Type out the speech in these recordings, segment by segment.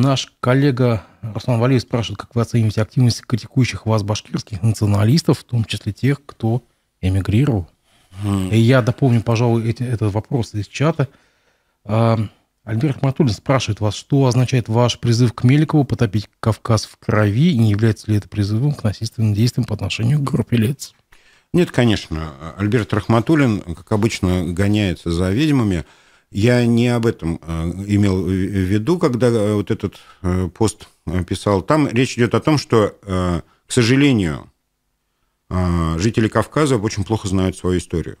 Наш коллега Руслан Валиев спрашивает, как вы оцениваете активность критикующих вас башкирских националистов, в том числе тех, кто эмигрировал? И я дополню, пожалуй, эти, этот вопрос из чата. А, Альбер Ахматуллин спрашивает вас, что означает ваш призыв к Меликову потопить Кавказ в крови, и не является ли это призывом к насильственным действиям по отношению к группе лиц? Нет, конечно. Альберт Рахматуллин, как обычно, гоняется за ведьмами – я не об этом э, имел в виду, когда э, вот этот э, пост писал. Там речь идет о том, что, к сожалению, жители Кавказа очень плохо знают свою историю.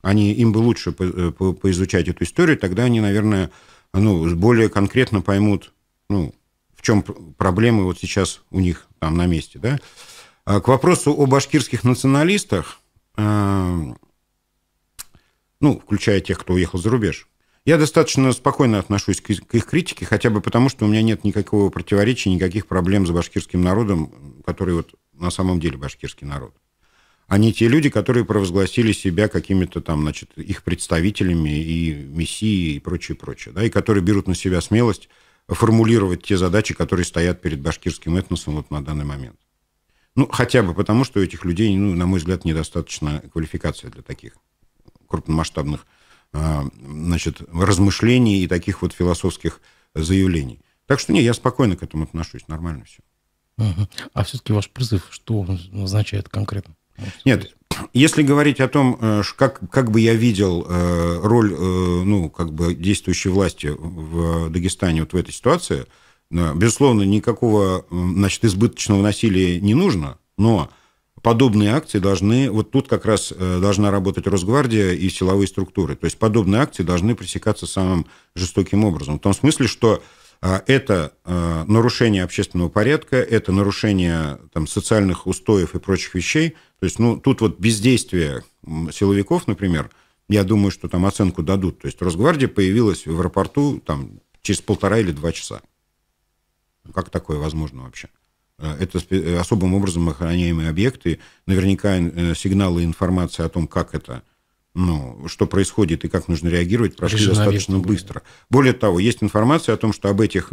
Они, им бы лучше по, по, поизучать эту историю, тогда они, наверное, ну, более конкретно поймут, ну, в чем проблемы вот сейчас у них там на месте. Да? А к вопросу о башкирских националистах, ну, включая тех, кто уехал за рубеж. Я достаточно спокойно отношусь к их критике, хотя бы потому, что у меня нет никакого противоречия, никаких проблем с башкирским народом, который вот на самом деле башкирский народ. Они те люди, которые провозгласили себя какими-то там, значит, их представителями и мессией и прочее, прочее, да, и которые берут на себя смелость формулировать те задачи, которые стоят перед башкирским этносом вот на данный момент. Ну, хотя бы потому, что у этих людей, ну, на мой взгляд, недостаточно квалификации для таких крупномасштабных а, значит, размышлений и таких вот философских заявлений. Так что не, я спокойно к этому отношусь, нормально все. А все-таки ваш призыв, что означает конкретно? Нет, если говорить о том, э, как, как бы я видел э, роль э, ну, как бы действующей власти в Дагестане вот в этой ситуации, безусловно, никакого значит, избыточного насилия не нужно, но подобные акции должны, вот тут как раз э, должна работать Росгвардия и силовые структуры. То есть подобные акции должны пресекаться самым жестоким образом. В том смысле, что а, это э, нарушение общественного порядка, это нарушение там, социальных устоев и прочих вещей. То есть ну, тут вот бездействие силовиков, например, я думаю, что там оценку дадут. То есть Росгвардия появилась в аэропорту там, через полтора или два часа. Как такое возможно вообще? Э, это э, особым образом охраняемые объекты. Наверняка э, сигналы и информация о том, как это ну, что происходит и как нужно реагировать, прошли Решено достаточно быстро. Были. Более того, есть информация о том, что об этих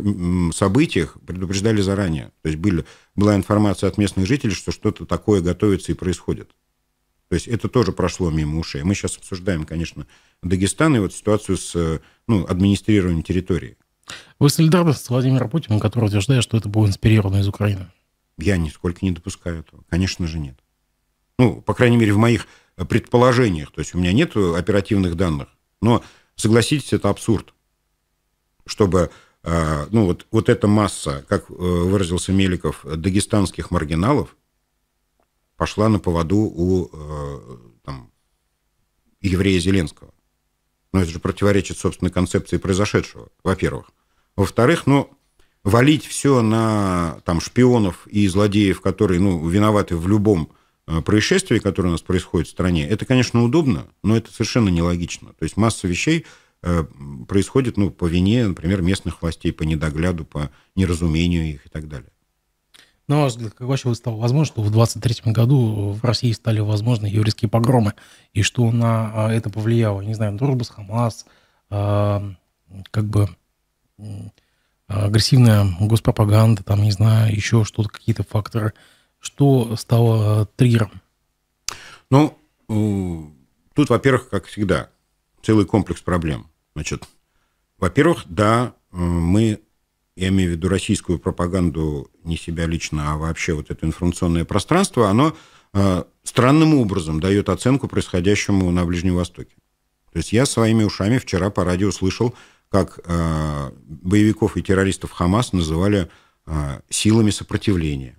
событиях предупреждали заранее. То есть были, была информация от местных жителей, что что-то такое готовится и происходит. То есть это тоже прошло мимо ушей. Мы сейчас обсуждаем, конечно, Дагестан и вот ситуацию с ну, администрированием территории. Вы солидарны с Владимиром Путиным, который утверждает, что это было инспирировано из Украины? Я нисколько не допускаю этого. Конечно же, нет. Ну, по крайней мере, в моих э, предположениях. То есть у меня нет э, оперативных данных. Но, согласитесь, это абсурд. Чтобы э, ну, вот, вот эта масса, как выразился Меликов, дагестанских маргиналов пошла на поводу у там, еврея Зеленского. Но ну, это же противоречит, собственной концепции произошедшего, во-первых. Во-вторых, ну, валить все на там, шпионов и злодеев, которые ну, виноваты в любом э, происшествии, которое у нас происходит в стране, это, конечно, удобно, но это совершенно нелогично. То есть масса вещей э, происходит ну, по вине, например, местных властей, по недогляду, по неразумению их и так далее. Ну ваш взгляд, как вообще стало возможно, что в 23 году в России стали возможны еврейские погромы, и что на а, это повлияло, не знаю, Дурбас, Хамас, а, как бы агрессивная госпропаганда, там, не знаю, еще что-то, какие-то факторы, что стало а, триггером? Ну, тут, во-первых, как всегда, целый комплекс проблем. Значит, во-первых, да, э, мы я имею в виду российскую пропаганду, не себя лично, а вообще вот это информационное пространство, оно э, странным образом дает оценку происходящему на Ближнем Востоке. То есть я своими ушами вчера по радио слышал, как э, боевиков и террористов Хамас называли э, силами сопротивления.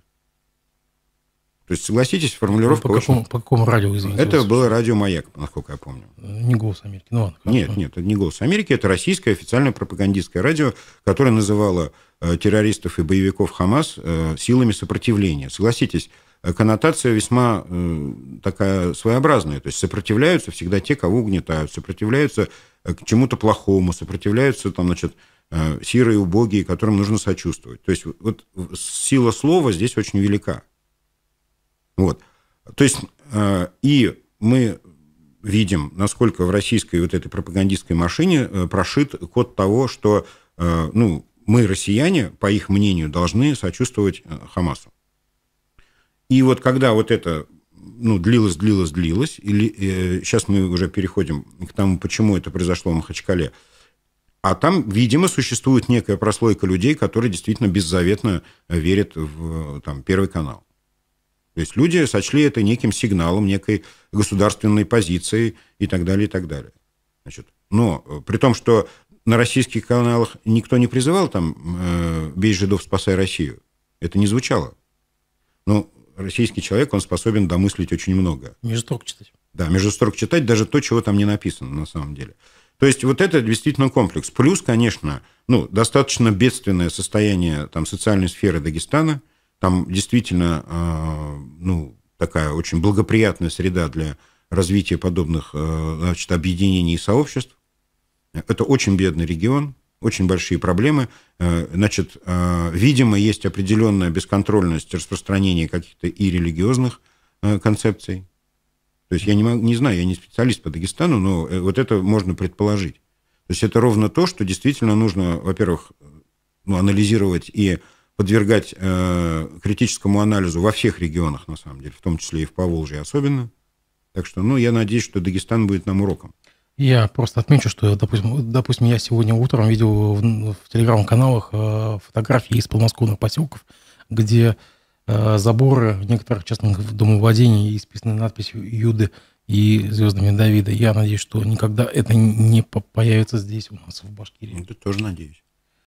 То есть, согласитесь, формулировка... Ну, по, какому, очень... по какому радио извините? Это было радио «Маяк», насколько я помню. Не «Голос Америки», ну ладно. Нет, нет, это не «Голос Америки», это российское официальное пропагандистское радио, которое называло э, террористов и боевиков Хамас э, силами сопротивления. Согласитесь, э, коннотация весьма э, такая своеобразная. То есть сопротивляются всегда те, кого угнетают, сопротивляются э, к чему-то плохому, сопротивляются там, значит, э, сирые, убогие, которым нужно сочувствовать. То есть вот сила слова здесь очень велика. Вот. То есть э, и мы видим, насколько в российской вот этой пропагандистской машине э, прошит код того, что э, ну, мы, россияне, по их мнению, должны сочувствовать Хамасу. И вот когда вот это ну, длилось, длилось, длилось, и э, сейчас мы уже переходим к тому, почему это произошло в Махачкале, а там, видимо, существует некая прослойка людей, которые действительно беззаветно верят в там, Первый канал. То есть люди сочли это неким сигналом, некой государственной позицией и так далее, и так далее. Значит, но э, при том, что на российских каналах никто не призывал там э, «бей жидов, спасай Россию». Это не звучало. Но ну, российский человек, он способен домыслить очень много. Между строк читать. Да, между строк читать даже то, чего там не написано на самом деле. То есть вот это действительно комплекс. Плюс, конечно, ну, достаточно бедственное состояние там, социальной сферы Дагестана – там действительно а, ну, такая очень благоприятная среда для развития подобных а, значит, объединений и сообществ. Это очень бедный регион, очень большие проблемы. А, значит, видимо, есть определенная бесконтрольность распространения каких-то и религиозных концепций. То есть я не, могу, не знаю, я не специалист по Дагестану, но э, вот это можно предположить. То есть это ровно то, что действительно нужно, во-первых, ну, анализировать и подвергать э, критическому анализу во всех регионах, на самом деле, в том числе и в Поволжье особенно. Так что, ну, я надеюсь, что Дагестан будет нам уроком. Я просто отмечу, что, допустим, допустим я сегодня утром видел в, в телеграм-каналах э, фотографии из подмосковных поселков, где э, заборы в некоторых частных домовладений исписаны надписью «Юды» и «Звездами Давида». Я надеюсь, что никогда это не появится здесь у нас, в Башкирии. Это ну, тоже надеюсь.